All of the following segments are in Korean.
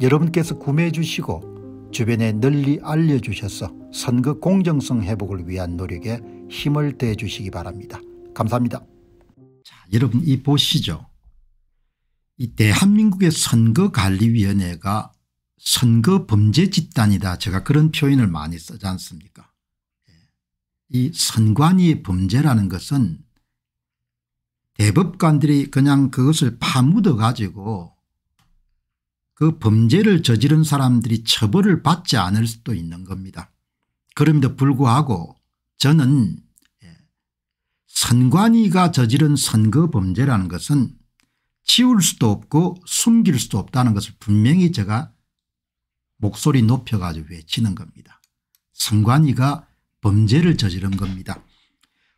여러분께서 구매해 주시고 주변에 널리 알려주셔서 선거 공정성 회복을 위한 노력에 힘을 대 주시기 바랍니다. 감사합니다. 자, 여러분 이 보시죠. 이 대한민국의 선거관리위원회가 선거 범죄 집단이다. 제가 그런 표현을 많이 쓰지 않습니까 이 선관위의 범죄라는 것은 대법관들이 그냥 그것을 파묻어 가지고 그 범죄를 저지른 사람들이 처벌을 받지 않을 수도 있는 겁니다. 그럼에도 불구하고 저는 예, 선관위가 저지른 선거 범죄라는 것은 치울 수도 없고 숨길 수도 없다는 것을 분명히 제가 목소리 높여가지고 외치는 겁니다. 선관위가 범죄를 저지른 겁니다.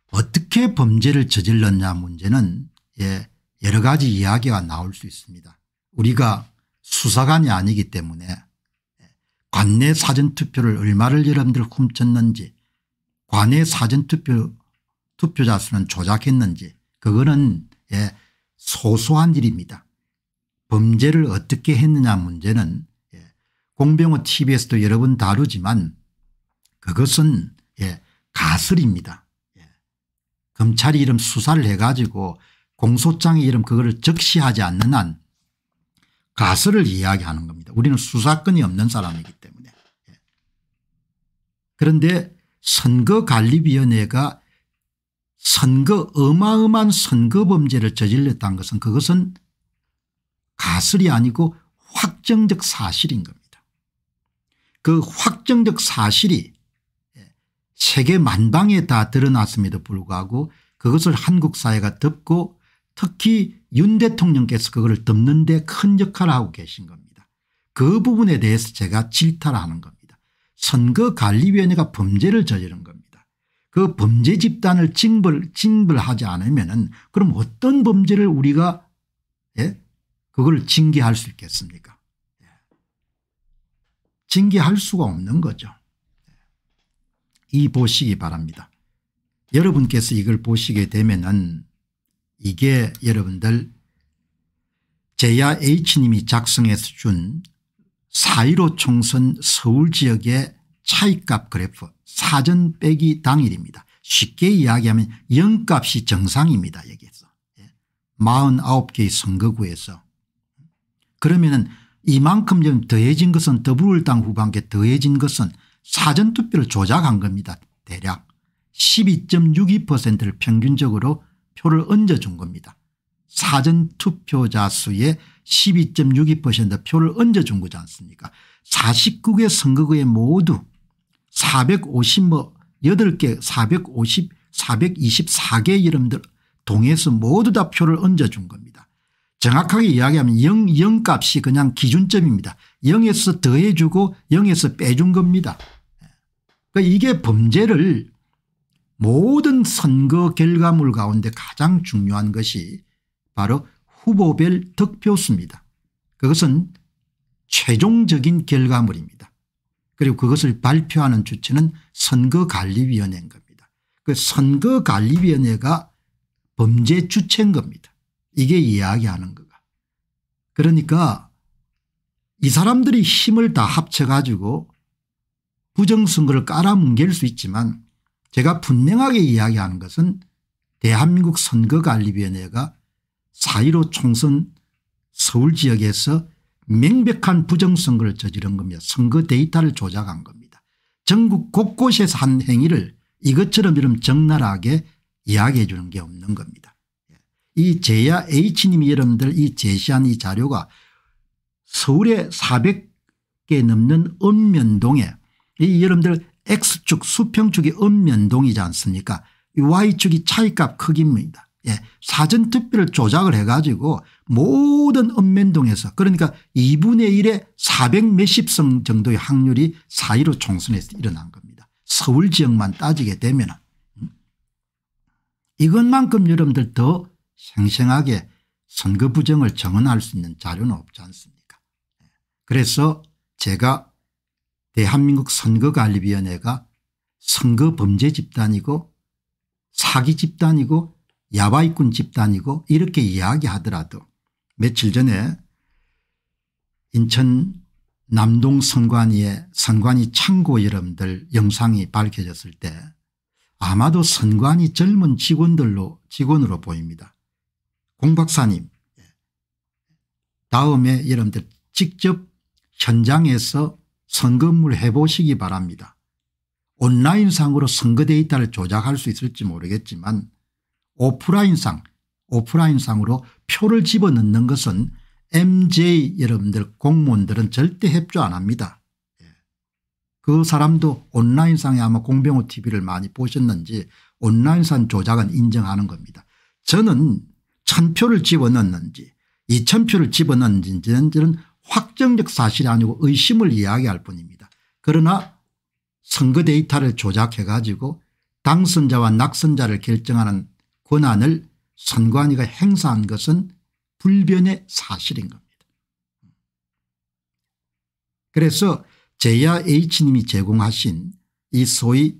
어떻게 범죄를 저질렀냐 문제는 예 여러 가지 이야기가 나올 수 있습니다. 우리가 수사관이 아니기 때문에 관내 사전투표를 얼마를 여러분들 훔쳤는지 관내 사전투표 투표자 수는 조작했는지 그거는 예, 소소한 일입니다. 범죄를 어떻게 했느냐 문제는 예, 공병호 tv에서도 여러 번 다루지만 그것은 예, 가설입니다. 예, 검찰이 이름 수사를 해가지고 공소장의 이름 그거를 적시하지 않는 한 가설을 이야기하는 겁니다. 우리는 수사권이 없는 사람이기 때문에. 예. 그런데 선거관리위원회가 선거 어마어마한 선거 범죄를 저질렀다는 것은 그것은 가설이 아니고 확정적 사실인 겁니다. 그 확정적 사실이 예, 세계 만방에 다 드러났음에도 불구하고 그것을 한국 사회가 덮고 특히 윤 대통령께서 그걸 덮는 데 큰 역할을 하고 계신 겁니다. 그 부분에 대해서 제가 질타를 하는 겁니다. 선거관리위원회가 범죄를 저지른 겁니다. 그 범죄 집단을 징벌, 징벌하지 않으면 은 그럼 어떤 범죄를 우리가 예? 그걸 징계할 수 있겠습니까 예. 징계할 수가 없는 거죠. 예. 이 보시기 바랍니다. 여러분께서 이걸 보시게 되면 은 이게 여러분들 제야 H님이 작성해서 준 4.15 총선 서울 지역의 차이값 그래프 사전 빼기 당일입니다. 쉽게 이야기하면 0값이 정상입니다. 여기에서 49개의 예. 선거구에서 그러면은 이만큼 좀 더해진 것은 더불어당 후반기에 더해진 것은 사전투표를 조작한 겁니다. 대략 12.62%를 평균적으로 표를 얹어준 겁니다. 사전투표자 수의 12.62% 표를 얹어준 거지 않습니까 49개 선거구에 모두 458개 450 424개 이름들 동에서 모두 다 표를 얹어준 겁니다. 정확하게 이야기하면 0, 0 값이 그냥 기준점입니다. 0에서 더해주고 0에서 빼준 겁니다. 그러니까 이게 범죄를 모든 선거 결과물 가운데 가장 중요한 것이 바로 후보별 득표수입니다. 그것은 최종적인 결과물입니다. 그리고 그것을 발표하는 주체는 선거관리위원회인 겁니다. 그 선거관리위원회가 범죄 주체인 겁니다. 이게 이야기하는 거가. 그러니까 이 사람들이 힘을 다 합쳐가지고 부정선거를 깔아뭉갤 수 있지만 제가 분명하게 이야기하는 것은 대한민국 선거관리위원회가 4.15 총선 서울 지역에서 명백한 부정선거를 저지른 겁니다. 선거 데이터를 조작한 겁니다. 전국 곳곳에서 한 행위를 이것처럼 이런 적나라하게 이야기해 주는 게 없는 겁니다. 예. 이 제야 H님이 여러분들 이 제시한 이 자료가 서울에 400개 넘는 읍면동에 이 여러분들 X축 수평축이 읍면동이지 않습니까 Y축이 차이값 크기입니다. 예, 사전투표를 조작을 해가지고 모든 읍면동에서 그러니까 2분의 1에 400 몇십 성 정도의 확률이 4.15 총선에서 일어난 겁니다. 서울 지역만 따지게 되면 음. 이것만큼 여러분들 더 생생하게 선거 부정을 정언할 수 있는 자료는 없지 않습니까 예. 그래서 제가 대한민국 선거관리위원회가 선거 범죄 집단이고 사기 집단이고 야바이꾼 집단이고 이렇게 이야기하더라도 며칠 전에 인천 남동 선관위의 선관위 창고 여러분들 영상이 밝혀졌을 때 아마도 선관위 젊은 직원들로 직원으로 보입니다. 공 박사님 예. 다음에 여러분들 직접 현장에서 선거물 해보시기 바랍니다. 온라인상으로 선거 데이터를 조작할 수 있을지 모르겠지만 오프라인상 오프라인상으로 표를 집어넣는 것은 MJ 여러분들 공무원들은 절대 협조 안 합니다. 예. 그 사람도 온라인상에 아마 공병호 tv를 많이 보셨는지 온라인상 조작은 인정하는 겁니다. 저는 천표를 집어넣는지 이천표를 집어넣는지는 확정적 사실이 아니고 의심을 이야기할 뿐입니다. 그러나 선거 데이터를 조작해 가지고 당선자와 낙선자를 결정하는 권한을 선관위가 행사한 것은 불변의 사실인 겁니다. 그래서 제야 H님이 제공하신 이 소위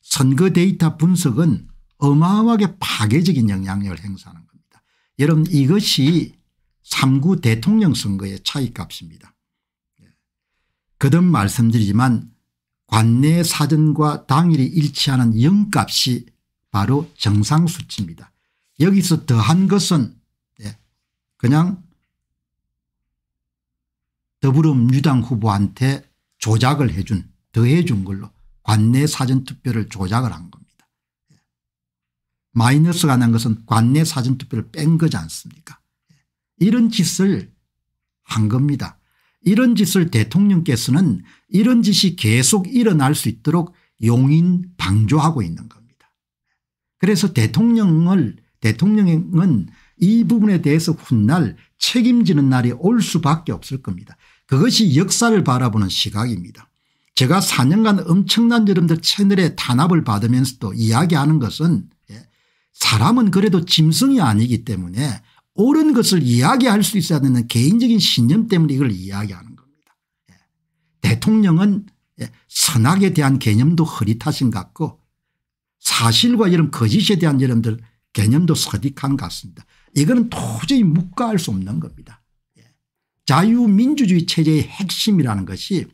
선거 데이터 분석은 어마어마하게 파괴적인 영향력을 행사하는 겁니다. 여러분 이것이 3구 대통령 선거의 차이값입니다. 예. 거듭 말씀드리지만 관내 사전과 당일이 일치하는 영값이 바로 정상수치입니다. 여기서 더한 것은 예, 그냥 더불어민주당 후보한테 조작을 해준 더해준 걸로 관내 사전투표를 조작을 한 겁니다. 예. 마이너스가 난 것은 관내 사전투표를 뺀 거지 않습니까 이런 짓을 한 겁니다. 이런 짓을 대통령께서는 이런 짓이 계속 일어날 수 있도록 용인 방조하고 있는 겁니다. 그래서 대통령을 대통령은 이 부분에 대해서 훗날 책임지는 날이 올 수밖에 없을 겁니다. 그것이 역사를 바라보는 시각입니다. 제가 4년간 엄청난 여러분들 채널에 탄압을 받으면서도 이야기하는 것은 예, 사람은 그래도 짐승이 아니기 때문에 옳은 것을 이야기할 수 있어야 되는 개인적인 신념 때문에 이걸 이야기하는 겁니다. 예. 대통령은 예. 선악에 대한 개념도 흐릿하신 것 같고 사실과 이런 거짓에 대한 여러분들 개념도 서디한 것 같습니다. 이거는 도저히 묵과할 수 없는 겁니다. 예. 자유민주주의 체제의 핵심이라는 것이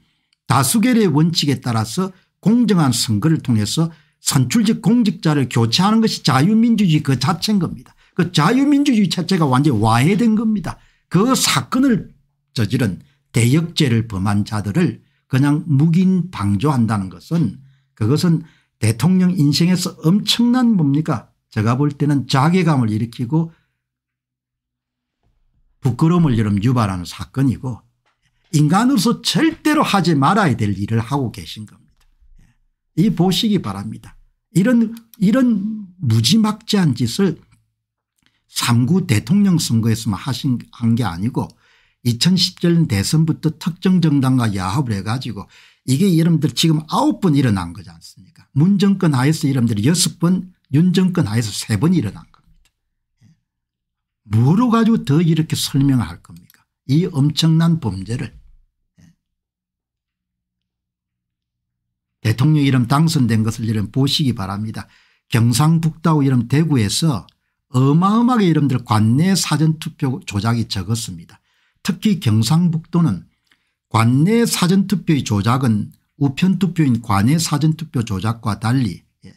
다수결의 원칙에 따라서 공정한 선거를 통해서 선출직 공직자를 교체하는 것이 자유민주주의 그 자체인 겁니다. 그 자유민주주의 자체가 완전히 와해된 겁니다. 그 사건을 저지른 대역죄를 범한 자들을 그냥 묵인 방조한다는 것은 그것은 대통령 인생에서 엄청난 뭡니까 제가 볼 때는 자괴감을 일으키고 부끄러움을 여름 유발하는 사건이고 인간으로서 절대로 하지 말아야 될 일을 하고 계신 겁니다. 예. 이 보시기 바랍니다. 이런 이런 무지막지한 짓을 3구 대통령 선거에서만 하신 한 게 아니고 2017년 대선부터 특정 정당과 야합을 해가지고 이게 여러분들 지금 9번 일어난 거지 않습니까 문 정권 하에서 여러분들 이6번윤 정권 하에서 3번 일어난 겁니다. 예. 뭐로 가지고 더 이렇게 설명할 겁니까 이 엄청난 범죄를 예. 대통령 이름 당선된 것을 이름 보시기 바랍니다. 경상북도 이름 대구에서 어마어마하게 여러분들 관내 사전투표 조작이 적었습니다. 특히 경상북도는 관내 사전투표의 조작은 우편투표인 관내 사전투표 조작과 달리 예,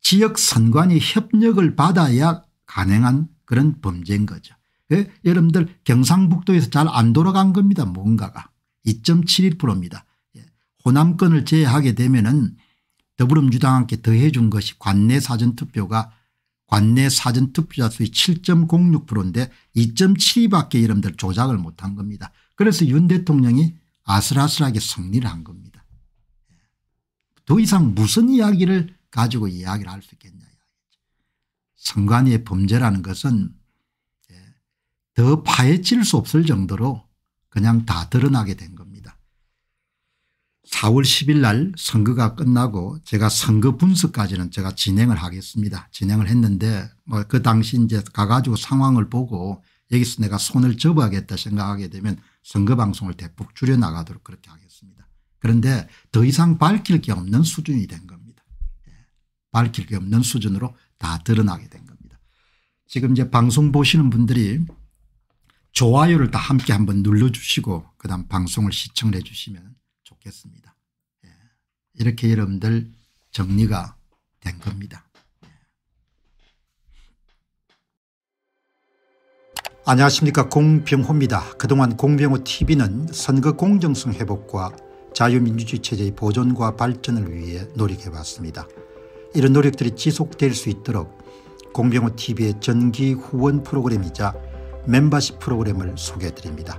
지역 선관위 협력을 받아야 가능한 그런 범죄인 거죠. 예? 여러분들 경상북도에서 잘 안 돌아간 겁니다. 뭔가가 2.71%입니다. 예. 호남권을 제외하게 되면 은 더불어민주당한테 더해준 것이 관내 사전투표가 관내 사전투표자 수의 7.06%인데 2.72밖에 이름들 조작을 못한 겁니다. 그래서 윤 대통령이 아슬아슬하게 승리를 한 겁니다. 더 이상 무슨 이야기를 가지고 이야기를 할 수 있겠냐. 선관위의 범죄라는 것은 예, 더 파헤칠 수 없을 정도로 그냥 다 드러나게 된 겁니다. 4월 10일 날 선거가 끝나고 제가 선거 분석까지는 제가 진행을 하겠습니다. 진행을 했는데 뭐그 당시 이제 가가지고 상황을 보고 여기서 내가 손을 접어야겠다 생각하게 되면 선거 방송을 대폭 줄여나가도록 그렇게 하겠습니다. 그런데 더 이상 밝힐 게 없는 수준이 된 겁니다. 예. 밝힐 게 없는 수준으로 다 드러나게 된 겁니다. 지금 이제 방송 보시는 분들이 좋아요를 다 함께 한번 눌러주시고 그다음 방송을 시청해 주시면 좋겠습니다. 예. 이렇게 여러분들 정리가 된 겁니다. 예. 안녕하십니까 공병호입니다. 그동안 공병호TV는 선거 공정성 회복과 자유민주주의 체제의 보존과 발전을 위해 노력해왔습니다. 이런 노력들이 지속될 수 있도록 공병호TV의 전기 후원 프로그램이자 멤버십 프로그램을 소개해드립니다.